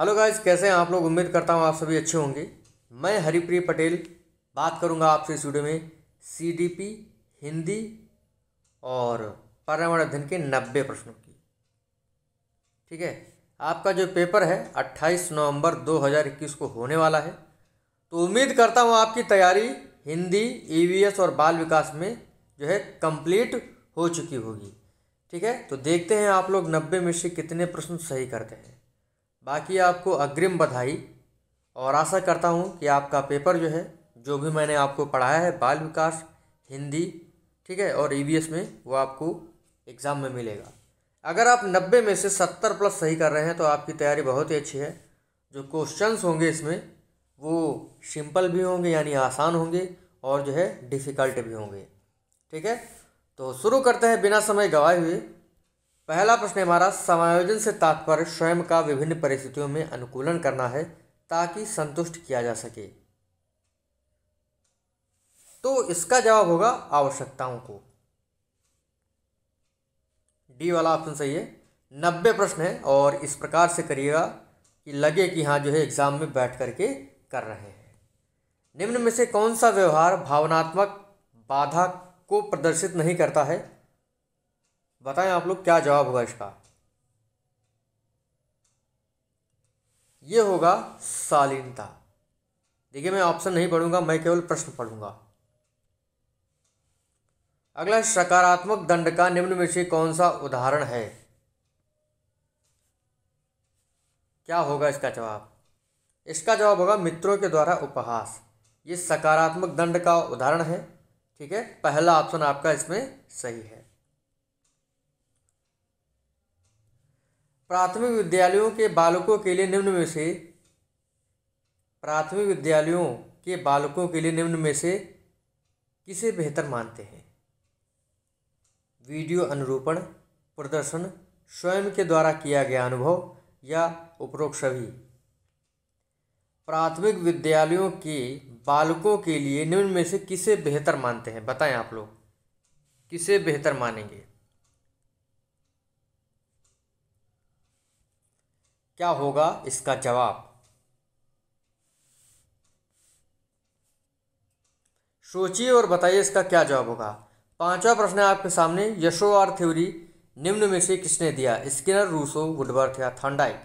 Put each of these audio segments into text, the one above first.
hello guys कैसे हैं आप लोग उम्मीद करता हूँ आप सभी अच्छे होंगे मैं हरिप्रिय पटेल बात करूँगा आपसे इस वीडियो में सीडीपी हिंदी और पर्यावरण अध्ययन के नब्बे प्रश्नों की ठीक है आपका जो पेपर है 28 नवंबर 2021 को होने वाला है तो उम्मीद करता हूँ आपकी तैयारी हिंदी ईवीएस e और बाल विकास में जो है कंप्लीट हो चुकी होगी ठीक है तो देखते हैं आप लोग नब्बे में से कितने प्रश्न सही करते हैं बाकी आपको अग्रिम बधाई और आशा करता हूँ कि आपका पेपर जो है जो भी मैंने आपको पढ़ाया है बाल विकास हिंदी ठीक है और ई e में वो आपको एग्ज़ाम में मिलेगा अगर आप नब्बे में से सत्तर प्लस सही कर रहे हैं तो आपकी तैयारी बहुत ही अच्छी है जो क्वेश्चंस होंगे इसमें वो सिंपल भी होंगे यानी आसान होंगे और जो है डिफ़िकल्ट भी होंगे ठीक है तो शुरू करते हैं बिना समय गवाए हुए पहला प्रश्न हमारा समायोजन से तात्पर्य स्वयं का विभिन्न परिस्थितियों में अनुकूलन करना है ताकि संतुष्ट किया जा सके तो इसका जवाब होगा आवश्यकताओं को डी वाला ऑप्शन सही है नब्बे प्रश्न है और इस प्रकार से करिएगा कि लगे कि हाँ जो है एग्ज़ाम में बैठ करके कर रहे हैं निम्न में से कौन सा व्यवहार भावनात्मक बाधा को प्रदर्शित नहीं करता है बताएं आप लोग क्या जवाब होगा इसका ये होगा शालीनता देखिए मैं ऑप्शन नहीं पढ़ूंगा मैं केवल प्रश्न पढ़ूंगा अगला सकारात्मक दंड का निम्न में से कौन सा उदाहरण है क्या होगा इसका जवाब इसका जवाब होगा मित्रों के द्वारा उपहास ये सकारात्मक दंड का उदाहरण है ठीक है पहला ऑप्शन आपका इसमें सही है प्राथमिक विद्यालयों के बालकों के लिए निम्न में से प्राथमिक विद्यालयों के बालकों के लिए निम्न में से किसे बेहतर मानते हैं वीडियो अनुरूपण प्रदर्शन स्वयं के द्वारा किया गया अनुभव या उपरोक्त सभी प्राथमिक विद्यालयों के बालकों के लिए निम्न में से किसे बेहतर मानते हैं बताएं आप लोग किसे बेहतर मानेंगे क्या होगा इसका जवाब सोचिए और बताइए इसका क्या जवाब होगा पांचवा प्रश्न है आपके सामने आर थ्योरी निम्न में से किसने दिया स्किनर रूसो वुडवर्थ या थंडाइक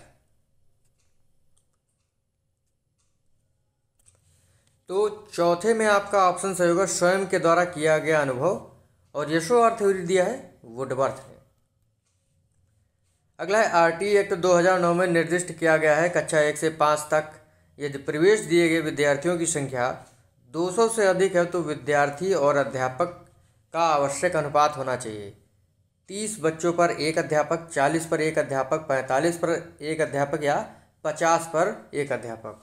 तो चौथे में आपका ऑप्शन सही होगा स्वयं के द्वारा किया गया अनुभव और आर थ्योरी दिया है वुडवर्थ ने अगला है टी एक्ट 2009 में निर्दिष्ट किया गया है कक्षा एक से पाँच तक यदि प्रवेश दिए गए विद्यार्थियों की संख्या 200 से अधिक है तो विद्यार्थी और अध्यापक का आवश्यक अनुपात होना चाहिए 30 बच्चों पर एक अध्यापक 40 पर एक अध्यापक 45 पर एक अध्यापक या 50 पर एक अध्यापक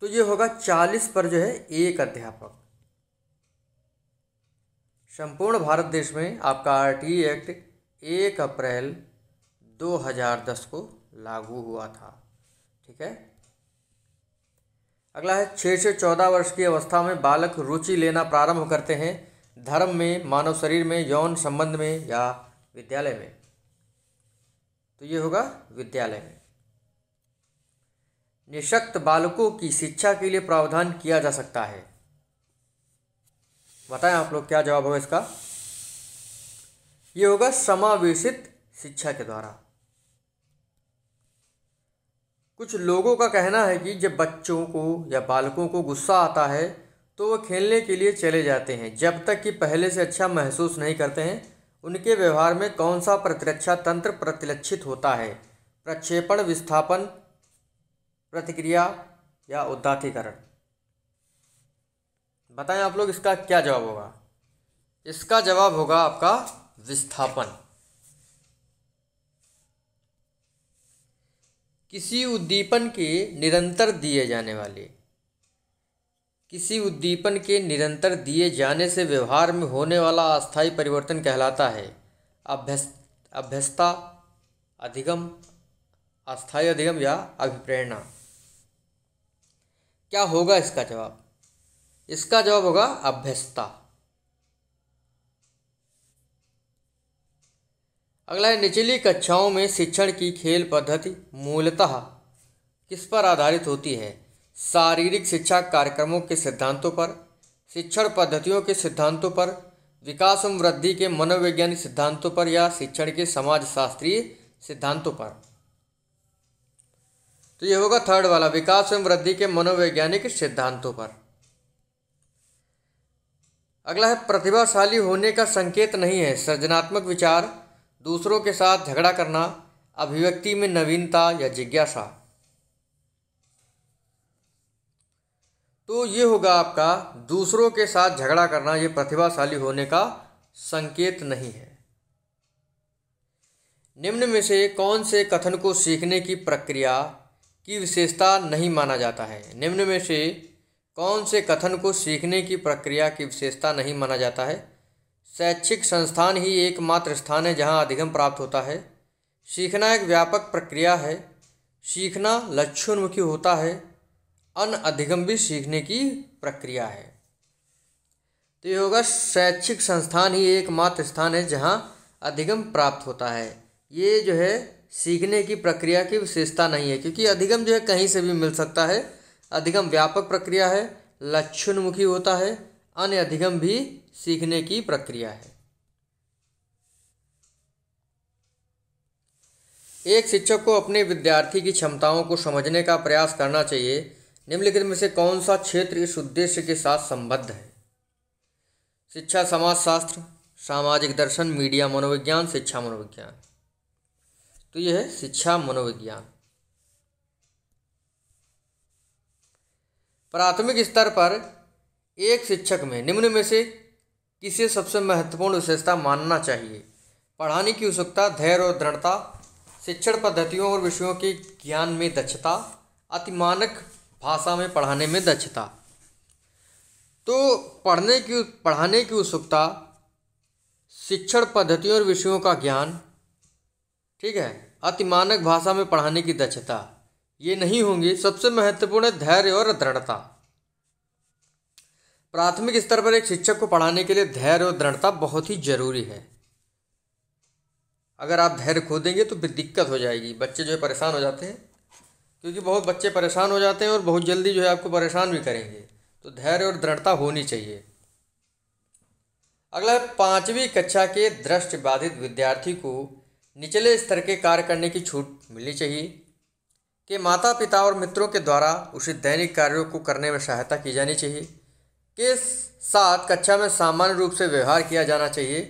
तो ये होगा 40 पर जो है एक अध्यापक संपूर्ण भारत देश में आपका आर एक्ट एक अप्रैल 2010 को लागू हुआ था ठीक है अगला है छः से चौदह वर्ष की अवस्था में बालक रुचि लेना प्रारंभ करते हैं धर्म में मानव शरीर में यौन संबंध में या विद्यालय में तो ये होगा विद्यालय में निशक्त बालकों की शिक्षा के लिए प्रावधान किया जा सकता है बताएं आप लोग क्या जवाब होगा इसका ये होगा समावेशित शिक्षा के द्वारा कुछ लोगों का कहना है कि जब बच्चों को या बालकों को गुस्सा आता है तो वह खेलने के लिए चले जाते हैं जब तक कि पहले से अच्छा महसूस नहीं करते हैं उनके व्यवहार में कौन सा प्रतिरक्षा तंत्र प्रतिलक्षित होता है प्रक्षेपण विस्थापन प्रतिक्रिया या उदातिकरण बताएं आप लोग इसका क्या जवाब होगा इसका जवाब होगा आपका विस्थापन किसी उद्दीपन के निरंतर दिए जाने वाले किसी उद्दीपन के निरंतर दिए जाने से व्यवहार में होने वाला अस्थायी परिवर्तन कहलाता है अभ्यस्त अभ्यस्ता अधिगम अस्थायी अधिगम या अभिप्रेरणा क्या होगा इसका जवाब इसका जवाब होगा अभ्यस्ता अगला है निचली कक्षाओं में शिक्षण की खेल पद्धति मूलतः किस पर आधारित होती है शारीरिक शिक्षा कार्यक्रमों के सिद्धांतों पर शिक्षण पद्धतियों के सिद्धांतों पर विकास एवं वृद्धि के मनोवैज्ञानिक सिद्धांतों पर या शिक्षण के समाजशास्त्रीय सिद्धांतों पर तो यह होगा थर्ड वाला विकास एवं वृद्धि के मनोवैज्ञानिक सिद्धांतों पर अगला है प्रतिभाशाली होने का संकेत नहीं है सृजनात्मक विचार दूसरों के साथ झगड़ा करना अभिव्यक्ति में नवीनता या जिज्ञासा तो ये होगा आपका दूसरों के साथ झगड़ा करना ये प्रतिभाशाली होने का संकेत नहीं है निम्न में से कौन से कथन को सीखने की प्रक्रिया की विशेषता नहीं माना जाता है निम्न में से कौन से कथन को सीखने की प्रक्रिया की विशेषता नहीं माना जाता है शैक्षिक संस्थान ही एकमात्र स्थान है जहाँ अधिगम प्राप्त होता है सीखना एक व्यापक प्रक्रिया है सीखना लक्ष्योन्मुखी होता है अन अधिगम भी सीखने की प्रक्रिया है तो ये होगा शैक्षिक संस्थान ही एकमात्र स्थान है जहाँ अधिगम प्राप्त होता है ये जो है सीखने की प्रक्रिया की विशेषता नहीं है क्योंकि अधिगम जो है कहीं से भी मिल सकता है अधिगम व्यापक प्रक्रिया है लक्ष्योन्मुखी होता है अन्य अधिगम भी सीखने की प्रक्रिया है एक शिक्षक को अपने विद्यार्थी की क्षमताओं को समझने का प्रयास करना चाहिए निम्नलिखित में से कौन सा क्षेत्र इस उद्देश्य के साथ संबद्ध है शिक्षा समाजशास्त्र सामाजिक दर्शन मीडिया मनोविज्ञान शिक्षा मनोविज्ञान तो यह है शिक्षा मनोविज्ञान प्राथमिक स्तर पर एक शिक्षक में निम्न में से किसे सबसे महत्वपूर्ण विशेषता मानना चाहिए पढ़ाने की उत्सुकता धैर्य और दृढ़ता शिक्षण पद्धतियों और विषयों के ज्ञान में दक्षता अतिमानक भाषा में पढ़ाने में दक्षता तो पढ़ने की पढ़ाने की उत्सुकता शिक्षण पद्धतियों और विषयों का ज्ञान ठीक है अतिमानक भाषा में पढ़ाने की दक्षता ये नहीं होंगी सबसे महत्वपूर्ण है धैर्य और दृढ़ता प्राथमिक स्तर पर एक शिक्षक को पढ़ाने के लिए धैर्य और दृढ़ता बहुत ही ज़रूरी है अगर आप धैर्य खो देंगे तो फिर दिक्कत हो जाएगी बच्चे जो है परेशान हो जाते हैं क्योंकि बहुत बच्चे परेशान हो जाते हैं और बहुत जल्दी जो है आपको परेशान भी करेंगे तो धैर्य और दृढ़ता होनी चाहिए अगला पाँचवीं कक्षा के दृष्टि बाधित विद्यार्थी को निचले स्तर के कार्य करने की छूट मिलनी चाहिए कि माता पिता और मित्रों के द्वारा उसे दैनिक कार्यों को करने में सहायता की जानी चाहिए के साथ कक्षा में सामान्य रूप से व्यवहार किया जाना चाहिए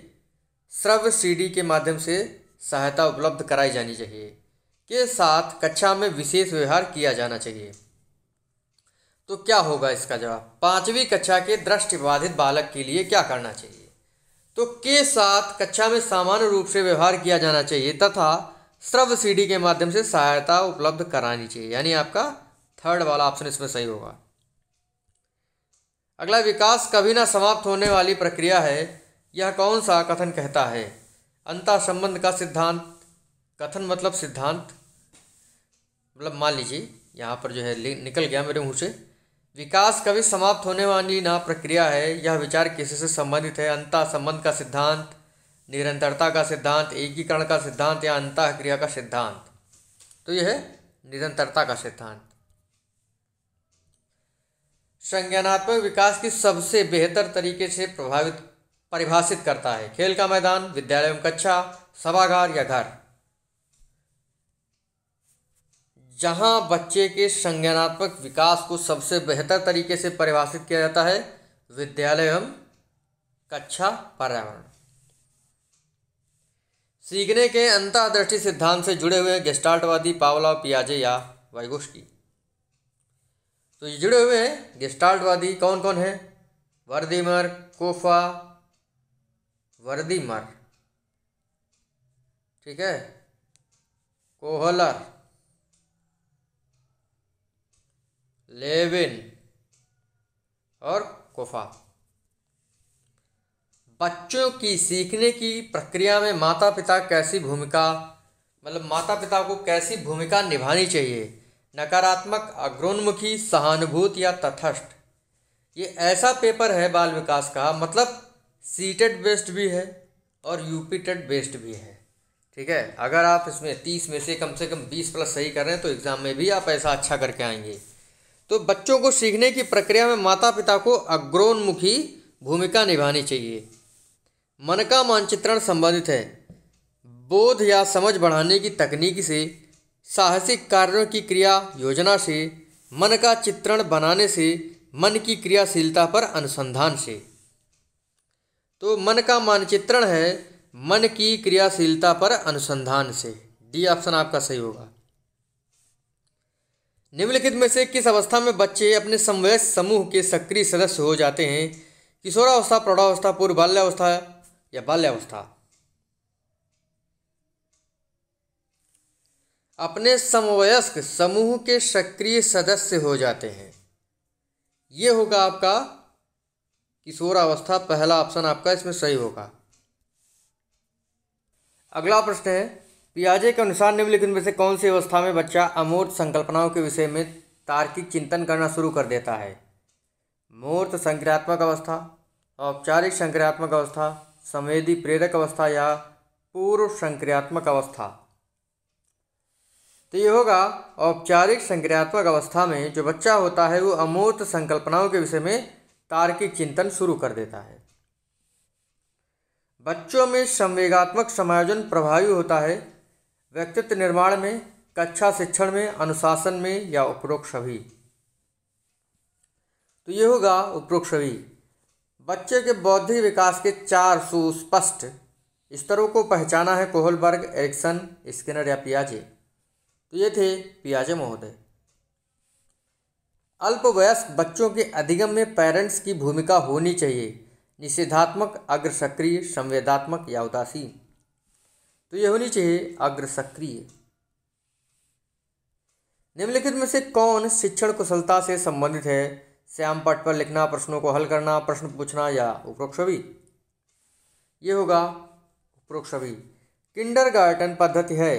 श्रव्य सीडी के माध्यम से सहायता उपलब्ध कराई जानी चाहिए के साथ कक्षा में विशेष व्यवहार किया जाना चाहिए तो क्या होगा इसका जवाब पांचवी कक्षा के दृष्टिबाधित बालक के लिए क्या करना चाहिए तो के साथ कक्षा में सामान्य रूप से व्यवहार किया जाना चाहिए तथा श्रव सीडी के माध्यम से सहायता उपलब्ध करानी चाहिए यानी आपका थर्ड वाला ऑप्शन इसमें सही होगा अगला विकास कभी ना समाप्त होने वाली प्रक्रिया है यह कौन सा कथन कहता है अंता संबंध का सिद्धांत कथन मतलब सिद्धांत मतलब मान लीजिए यहाँ पर जो है निकल गया मेरे मुँह से विकास कभी समाप्त होने वाली ना प्रक्रिया है यह विचार किसी से संबंधित है अंता संबंध का सिद्धांत निरंतरता का सिद्धांत एकीकरण का सिद्धांत या अंतः क्रिया का सिद्धांत तो यह निरंतरता का सिद्धांत संज्ञानात्मक विकास की सबसे बेहतर तरीके से प्रभावित परिभाषित करता है खेल का मैदान विद्यालय एवं कक्षा सभागार या घर जहां बच्चे के संज्ञानात्मक विकास को सबसे बेहतर तरीके से परिभाषित किया जाता है विद्यालय एवं कक्षा पर्यावरण सीखने के अंतर्दृष्टि सिद्धांत से जुड़े हुए गेस्टाल्टवादी पावला पियाजे या वाइगोश की तो ये जुड़े हुए हैं गेस्टाल्टवादी कौन कौन है वर्दीमर कोफा वर्दीमर ठीक है कोहलर लेविन और कोफा बच्चों की सीखने की प्रक्रिया में माता पिता कैसी भूमिका मतलब माता पिता को कैसी भूमिका निभानी चाहिए नकारात्मक अग्रोन्मुखी सहानुभूत या तथस्थ ये ऐसा पेपर है बाल विकास का मतलब सी टेट बेस्ड भी है और यूपीटेड बेस्ड भी है ठीक है अगर आप इसमें तीस में से कम से कम बीस प्लस सही कर रहे हैं तो एग्ज़ाम में भी आप ऐसा अच्छा करके आएंगे तो बच्चों को सीखने की प्रक्रिया में माता पिता को अग्रोन्मुखी भूमिका निभानी चाहिए मन का मानचित्रण संबंधित है बोध या समझ बढ़ाने की तकनीक से साहसिक कार्यों की क्रिया योजना से मन का चित्रण बनाने से मन की क्रियाशीलता पर अनुसंधान से तो मन का मानचित्रण है मन की क्रियाशीलता पर अनुसंधान से डी ऑप्शन आपका सही होगा निम्नलिखित में से किस अवस्था में बच्चे अपने समवयस्क समूह के सक्रिय सदस्य हो जाते हैं किशोरावस्था प्रौढ़ावस्था पूर्व बाल्यावस्था या बाल्यावस्था अपने समवयस्क समूह के सक्रिय सदस्य हो जाते हैं ये होगा आपका किशोरावस्था पहला ऑप्शन आपका इसमें सही होगा अगला प्रश्न है पियाजे के अनुसार निम्नलिखित में से कौन सी अवस्था में बच्चा अमूर्त संकल्पनाओं के विषय में तार्किक चिंतन करना शुरू कर देता है मूर्त संक्रियात्मक अवस्था औपचारिक संक्रियात्मक अवस्था संवेदी प्रेरक अवस्था या पूर्व संक्रियात्मक अवस्था तो ये होगा औपचारिक संक्रियात्मक अवस्था में जो बच्चा होता है वो अमूर्त संकल्पनाओं के विषय में तार्किक चिंतन शुरू कर देता है बच्चों में संवेगात्मक समायोजन प्रभावी होता है व्यक्तित्व निर्माण में कक्षा शिक्षण में अनुशासन में या उपरोक्त सभी तो ये होगा उपरोक्त सभी बच्चे के बौद्धिक विकास के चार सुस्पष्ट स्तरों को पहचाना है कोहलबर्ग एरिक्सन स्किनर या पियाजे तो ये थे पियाजे महोदय अल्पवयस्क बच्चों के अधिगम में पेरेंट्स की भूमिका होनी चाहिए निषेधात्मक अग्र सक्रिय संवेदात्मक या उदासीन तो ये होनी चाहिए अग्र सक्रिय निम्नलिखित में से कौन शिक्षण कुशलता से संबंधित है श्याम पट पर लिखना प्रश्नों को हल करना प्रश्न पूछना या उपरोक्ष छवि ये होगा उपरोक्त छवि किंडरगार्टन पद्धति है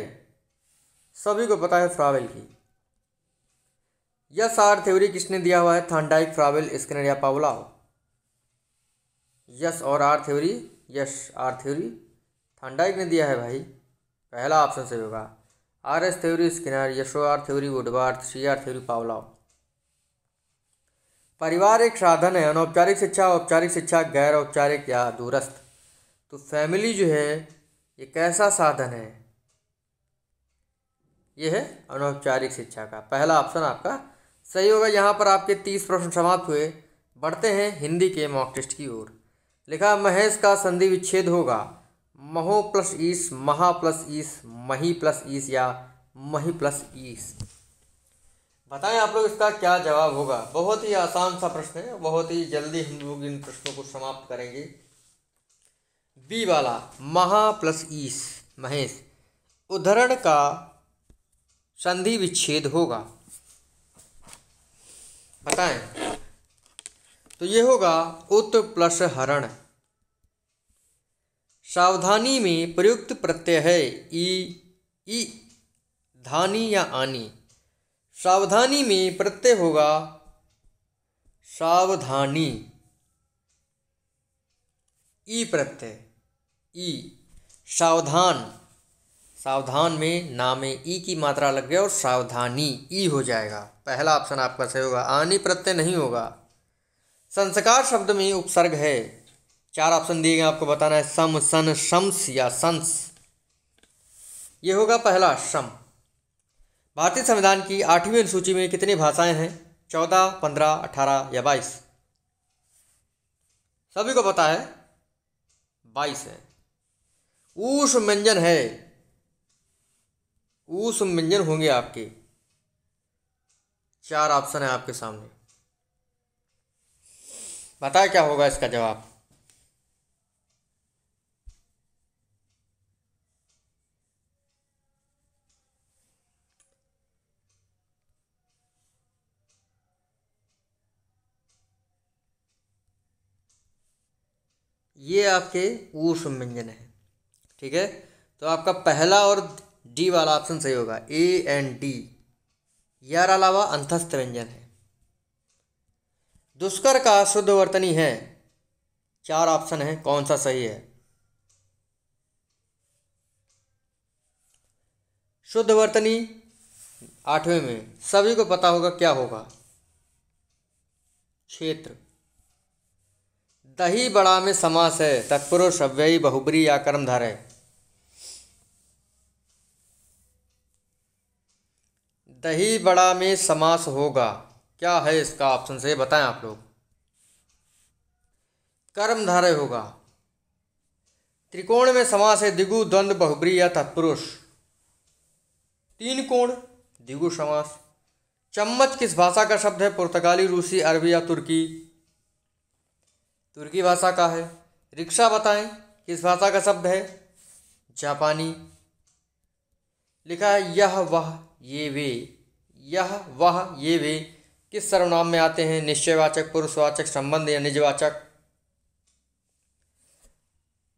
सभी को पता है फ्रावेल की यह सार थ्योरी किसने दिया हुआ है थंडाइक फ्रावेल स्किनर या पावलाओ यस और R theory S R theory Thorndike ने दिया है भाई पहला ऑप्शन सही होगा R S theory Skinner S O R theory Woodworth C R theory Pavlov परिवार एक साधन है अनौपचारिक शिक्षा औपचारिक शिक्षा गैर औपचारिक या दूरस्थ तो फैमिली जो है ये कैसा साधन है ये है अनौपचारिक शिक्षा का पहला ऑप्शन आपका सही होगा यहाँ पर आपके तीस प्रश्न समाप्त हुए बढ़ते हैं हिंदी के मॉक टेस्ट की ओर लिखा महेश का संधि विच्छेद होगा महो प्लस ईस महा प्लस ईस मही प्लस ईस या मही प्लस ईस बताएं आप लोग इसका क्या जवाब होगा बहुत ही आसान सा प्रश्न है बहुत ही जल्दी हम लोग इन प्रश्नों को समाप्त करेंगे बी वाला महा प्लस ईस महेश उदाहरण का संधि विच्छेद होगा बताएं तो ये होगा उत प्लस हरण सावधानी में प्रयुक्त प्रत्यय है ई ई धानी या आनी सावधानी में प्रत्यय होगा सावधानी ई प्रत्यय ई सावधान सावधान में ना में ई की मात्रा लग गया और सावधानी ई हो जाएगा पहला ऑप्शन आपका सही होगा आनी प्रत्यय नहीं होगा संस्कार शब्द में उपसर्ग है चार ऑप्शन दिए गए आपको बताना है सम सन शम्स या संस ये होगा पहला सम भारतीय संविधान की आठवीं अनुसूची में कितनी भाषाएं हैं चौदह पंद्रह अठारह या बाईस सभी को पता है बाईस है ऊष व्यंजन है ऊसुम होंगे आपके चार ऑप्शन है आपके सामने बताया क्या होगा इसका जवाब ये आपके ऊसमिंजन है ठीक है तो आपका पहला और डी वाला ऑप्शन सही होगा ए एंड डी यार अलावा अंतस्थ व्यंजन है दुष्कर का शुद्ध वर्तनी है चार ऑप्शन है कौन सा सही है शुद्ध वर्तनी आठवें में सभी को पता होगा क्या होगा क्षेत्र दही बड़ा में समास है तत्पुरुष अव्ययी बहुबरी या कर्मधार है दही बड़ा में समास होगा क्या है इसका ऑप्शन से बताएं आप लोग कर्मधारय होगा त्रिकोण में समास है दिगु द्वंद बहुब्री या तत्पुरुष तीन कोण दिगु समास चम्मच किस भाषा का शब्द है पुर्तगाली रूसी अरबी या तुर्की तुर्की भाषा का है रिक्शा बताएं किस भाषा का शब्द है जापानी लिखा है यह वह ये वे यह वह ये वे किस सर्वनाम में आते हैं निश्चयवाचक पुरुषवाचक संबंध या निजवाचक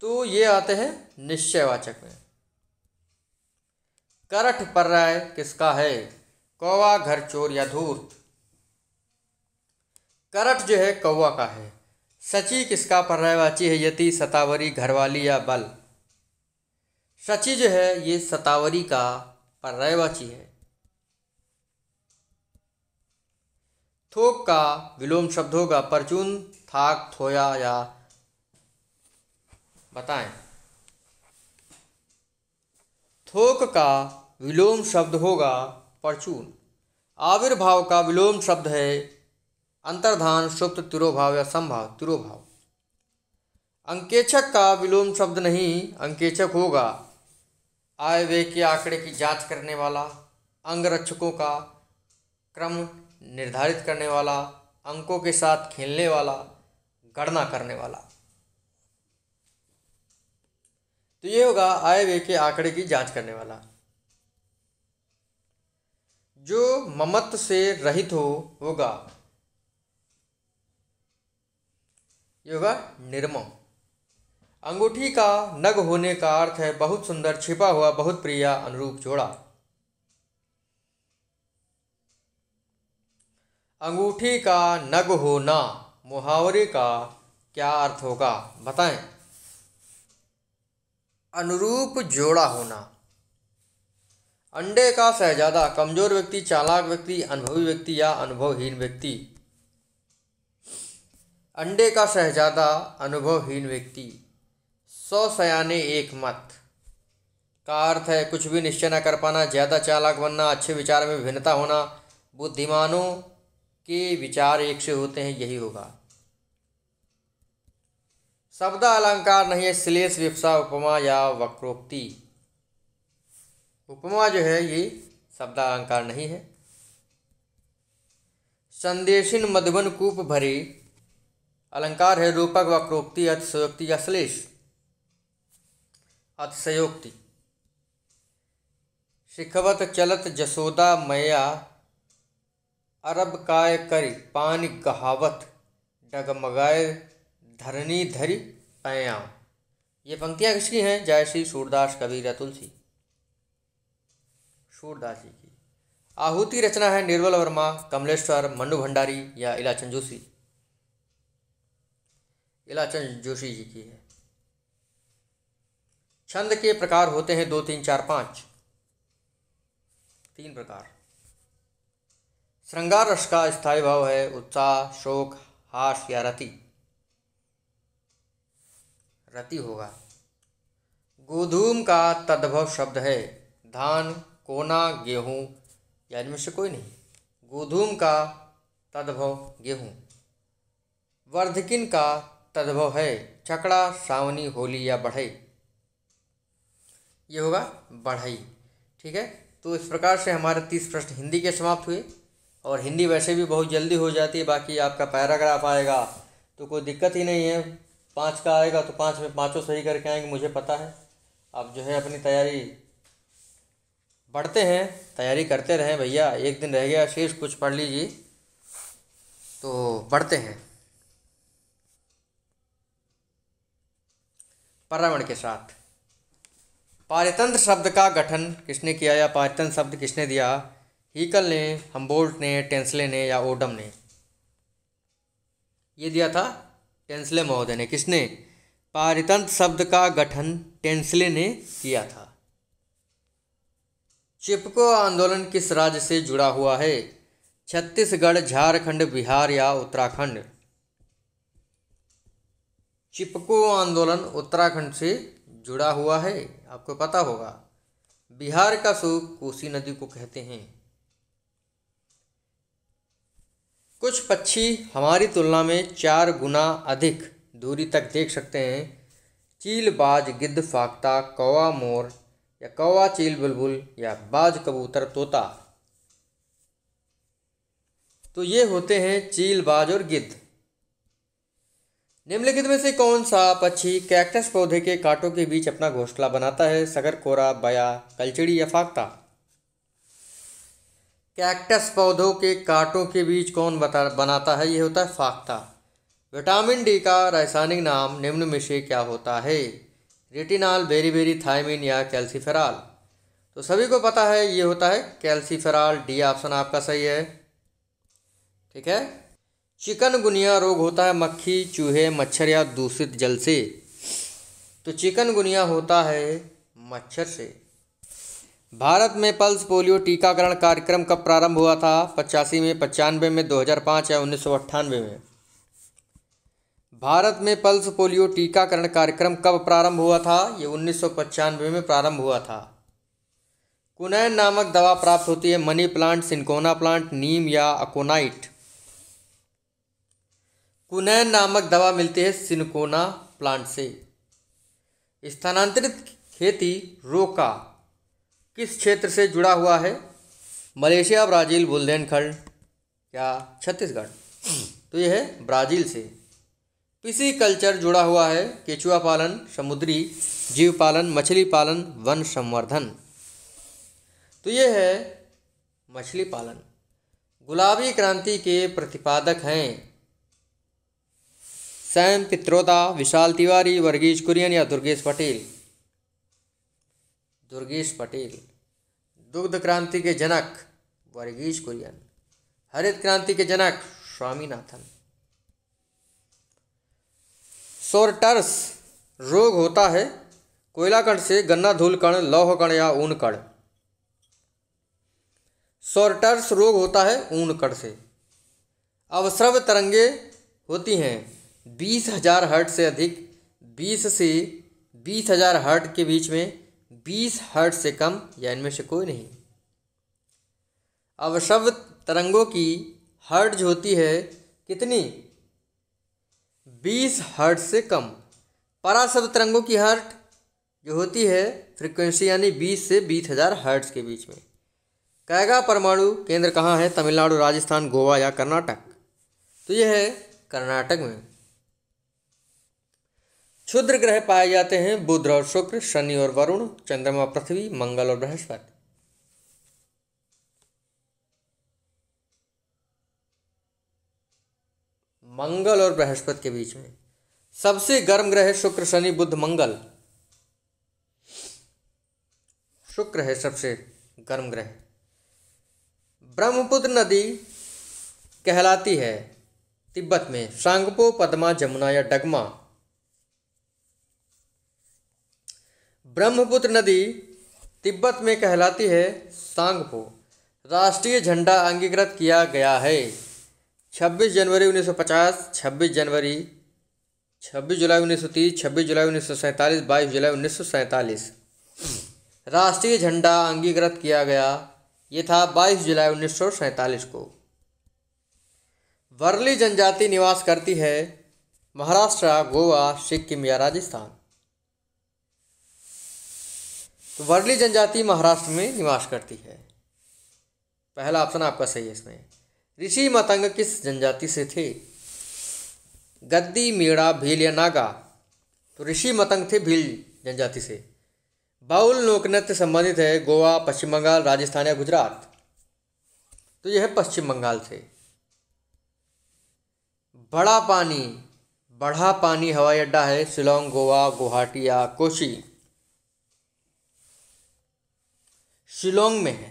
तो ये आते हैं निश्चयवाचक में करठ पर्राय किसका है कौवा घर चोर या धूर्त करठ जो है कौवा का है सची किसका पर्रायवाची है यति सतावरी घरवाली या बल सची जो है ये सतावरी का पर्रायवाची है थोक का विलोम शब्द होगा परचून थाक थोया या बताएं थोक का विलोम शब्द होगा परचून आविर्भाव का विलोम शब्द है अंतर्धान सुप्त तिरोभाव या संभाव तिरोभाव अंकेचक का विलोम शब्द नहीं अंकेचक होगा आय व्यय के आंकड़े की जांच करने वाला अंगरक्षकों का क्रम निर्धारित करने वाला अंकों के साथ खेलने वाला गणना करने वाला तो ये होगा आय व्यय के आंकड़े की जांच करने वाला जो ममत्व से रहित हो होगा ये होगा निर्मम अंगूठी का नग होने का अर्थ है बहुत सुंदर छिपा हुआ बहुत प्रिय अनुरूप जोड़ा अंगूठी का नग होना मुहावरे का क्या अर्थ होगा बताएं अनुरूप जोड़ा होना अंडे का सहजादा कमजोर व्यक्ति चालाक व्यक्ति अनुभवी व्यक्ति या अनुभवहीन व्यक्ति अंडे का सहजादा अनुभवहीन व्यक्ति सौ सयाने एक मत का अर्थ है कुछ भी निश्चय न कर पाना ज़्यादा चालाक बनना अच्छे विचार में भिन्नता होना बुद्धिमानों के विचार एक से होते हैं यही होगा शब्द अलंकार नहीं है श्लेष विपसा उपमा या वक्रोक्ति उपमा जो है ये शब्द अलंकार नहीं है संदेशिन मधुबन कूप भरे अलंकार है रूपक वक्रोक्ति अतिशयोक्ति या श्लेष अतिशयोक्ति शिखवत चलत जसोदा मैया अरब काय करी पानी कहावत डगमगाए धरनी धरी पया ये पंक्तियाँ किसकी हैं जय श्री सूरदास कबीरा तुलसी सूरदास जी की आहुति रचना है निर्मल वर्मा कमलेश्वर मनु भंडारी या इलाचंद जोशी इलाचंद जोशी जी की है छंद के प्रकार होते हैं दो तीन चार पाँच तीन प्रकार श्रृंगार रस का स्थायी भाव है उत्साह शोक हास या रति रति होगा गोधूम का तद्भव शब्द है धान कोना गेहूं या इनमें से कोई नहीं गोधूम का तद्भव गेहूं वर्धकिन का तद्भव है छकड़ा सावनी होली या बढ़ई ये होगा बढ़ई ठीक है तो इस प्रकार से हमारे तीस प्रश्न हिंदी के समाप्त हुए और हिंदी वैसे भी बहुत जल्दी हो जाती है बाकी आपका पैराग्राफ आएगा तो कोई दिक्कत ही नहीं है पाँच का आएगा तो पाँच में पाँचों सही करके आएंगे मुझे पता है आप जो है अपनी तैयारी पढ़ते हैं तैयारी करते रहें भैया एक दिन रह गया शेष कुछ पढ़ लीजिए तो पढ़ते हैं पर्यावरण के साथ पारितंत्र शब्द का गठन किसने किया या पारितंत्र शब्द किसने दिया हीकल ने हम्बोल्ट ने टेंसले ने या ओडम ने ये दिया था टेंसले महोदय ने किसने पारितंत्र शब्द का गठन टेंसले ने किया था चिपको आंदोलन किस राज्य से जुड़ा हुआ है छत्तीसगढ़ झारखंड बिहार या उत्तराखंड चिपको आंदोलन उत्तराखंड से जुड़ा हुआ है आपको पता होगा बिहार का सूख कोसी नदी को कहते हैं कुछ पक्षी हमारी तुलना में चार गुना अधिक दूरी तक देख सकते हैं चील बाज गिद्ध फाख्ता कौवा मोर या कौवा चील बुलबुल या बाज कबूतर तोता तो ये होते हैं चील बाज और गिद्ध निम्नलिखित में से कौन सा पक्षी कैक्टस पौधे के कांटों के बीच अपना घोंसला बनाता है सगर कोरा बया कलचड़ी या फाख्ता कैक्टस पौधों के कांटों के बीच कौन बता बनाता है ये होता है फाख्ता विटामिन डी का रासायनिक नाम निम्न में से क्या होता है रेटिनॉल बेरी बेरी थायमिन या कैल्सीफेराल तो सभी को पता है ये होता है कैल्सीफेराल डी ऑप्शन आपका सही है ठीक है चिकनगुनिया रोग होता है मक्खी चूहे मच्छर या दूषित जल से तो चिकन गुनिया होता है मच्छर से भारत में पल्स पोलियो टीकाकरण कार्यक्रम कब प्रारंभ हुआ था पचासी में पचानवे में 2005 या उन्नीस में भारत में पल्स पोलियो टीकाकरण कार्यक्रम कब प्रारंभ हुआ था ये उन्नीस में प्रारंभ हुआ था कुनैन नामक दवा प्राप्त होती है मनी प्लांट सिंकोना प्लांट नीम या अकोनाइट कुनैन नामक दवा मिलती है सिनकोना प्लांट से स्थानांतरित खेती रोका किस क्षेत्र से जुड़ा हुआ है मलेशिया ब्राज़ील बुंदेलखंड क्या छत्तीसगढ़ तो यह है ब्राज़ील से पिसी कल्चर जुड़ा हुआ है केचुआ पालन समुद्री जीव पालन मछली पालन वन संवर्धन तो यह है मछली पालन गुलाबी क्रांति के प्रतिपादक हैं सैम पित्रोदा विशाल तिवारी वर्गीज कुरियन या दुर्गेश पटेल दुर्गेश पटेल दुग्ध क्रांति के जनक वर्गीज कुरियन हरित क्रांति के जनक स्वामीनाथन सोरटर्स रोग होता है कोयला कण से गन्ना धूल कण लौह कण या ऊन कण सोरटर्स रोग होता है ऊन कण से अवसर्व तरंगे होती हैं बीस हजार हर्ट से अधिक बीस से बीस हजार हर्ट के बीच में बीस हर्ट से कम या इनमें से कोई नहीं अवशव तरंगों की हर्ट जो होती है कितनी बीस हर्ट से कम पराशव तरंगों की हर्ट जो होती है फ्रीक्वेंसी यानी बीस से बीस हज़ार हर्ट्स के बीच में कैगा परमाणु केंद्र कहाँ है तमिलनाडु राजस्थान गोवा या कर्नाटक तो यह है कर्नाटक में क्षुद्र ग्रह पाए जाते हैं बुध और शुक्र शनि और वरुण चंद्रमा पृथ्वी मंगल और बृहस्पति मंगल और बृहस्पति के बीच में सबसे गर्म ग्रह शुक्र शनि बुध मंगल शुक्र है सबसे गर्म ग्रह ब्रह्मपुत्र नदी कहलाती है तिब्बत में सांगपो पद्मा जमुना या डगमा ब्रह्मपुत्र नदी तिब्बत में कहलाती है सांगपो राष्ट्रीय झंडा अंगीकृत किया गया है 26 जनवरी 1950 26 जनवरी 26 जुलाई 1930 26 जुलाई 1947 22 जुलाई 1947 राष्ट्रीय झंडा अंगीकृत किया गया ये था 22 जुलाई 1947 को वर्ली जनजाति निवास करती है महाराष्ट्र गोवा सिक्किम या राजस्थान तो वर्ली जनजाति महाराष्ट्र में निवास करती है पहला ऑप्शन आपका सही है इसमें ऋषि मतंग किस जनजाति से थे गद्दी मेड़ा भील या नागा तो ऋषि मतंग थे भील जनजाति से बाउल नृत्य संबंधित है गोवा पश्चिम बंगाल राजस्थान या गुजरात तो यह पश्चिम बंगाल से बड़ा पानी बड़ा पानी हवाई अड्डा है शिलोंग गोवा गुवाहाटी या कोशी शिलोंग में है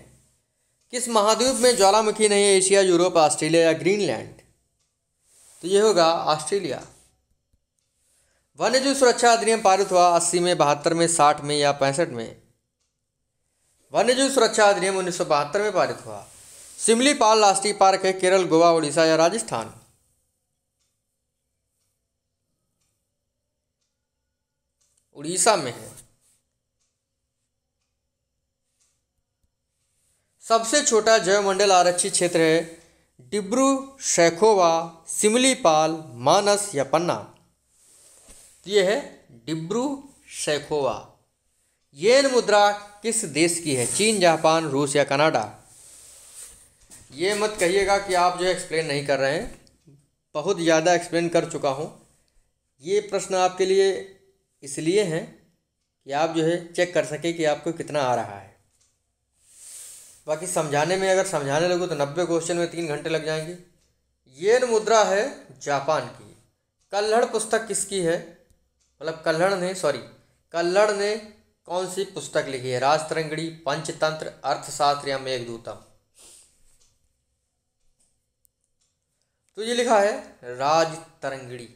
किस महाद्वीप में ज्वालामुखी नहीं है एशिया यूरोप ऑस्ट्रेलिया या ग्रीनलैंड तो ये होगा ऑस्ट्रेलिया वन्यजीव सुरक्षा अधिनियम पारित हुआ अस्सी में बहत्तर में साठ में या पैंसठ में वन्यजीव सुरक्षा अधिनियम उन्नीस में पारित हुआ सिमली पाल राष्ट्रीय पार्क है केरल गोवा उड़ीसा या राजस्थान उड़ीसा में है सबसे छोटा जयमंडल आरक्षित क्षेत्र है डिब्रू शैखोवा सिमलीपाल मानस या पन्ना तो ये है डिब्रू शैखोवा येन मुद्रा किस देश की है चीन जापान रूस या कनाडा ये मत कहिएगा कि आप जो एक्सप्लेन नहीं कर रहे हैं बहुत ज़्यादा एक्सप्लेन कर चुका हूँ ये प्रश्न आपके लिए इसलिए हैं कि आप जो है चेक कर सकें कि आपको कितना आ रहा है बाकी समझाने में अगर समझाने लगो तो नब्बे क्वेश्चन में तीन घंटे लग जाएंगे ये मुद्रा है जापान की कल्हड़ पुस्तक किसकी है मतलब कल्हड़ ने सॉरी कल्हड़ ने कौन सी पुस्तक लिखी है राजतरंगड़ी पंचतंत्र अर्थशास्त्र या मेघदूतम तो ये लिखा है राजतरंगड़ी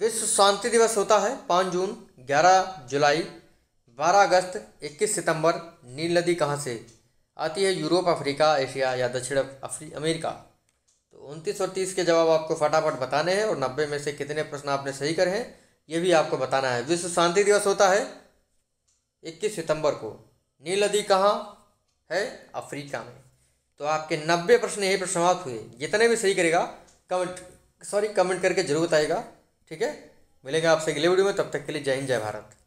विश्व शांति दिवस होता है पाँच जून ग्यारह जुलाई बारह अगस्त इक्कीस सितंबर नील नदी कहाँ से आती है यूरोप अफ्रीका एशिया या दक्षिण अफ्री अमेरिका तो उनतीस और तीस के जवाब आपको फटाफट बताने हैं और नब्बे में से कितने प्रश्न आपने सही करे हैं ये भी आपको बताना है विश्व शांति दिवस होता है इक्कीस सितंबर को नील नदी कहाँ है अफ्रीका में तो आपके नब्बे प्रश्न यही पर समाप्त हुए जितने भी सही करेगा कमेंट सॉरी कमेंट करके जरूर बताएगा ठीक है मिलेगा आपसे अगले वीडियो में तब तक के लिए जय हिंद जय भारत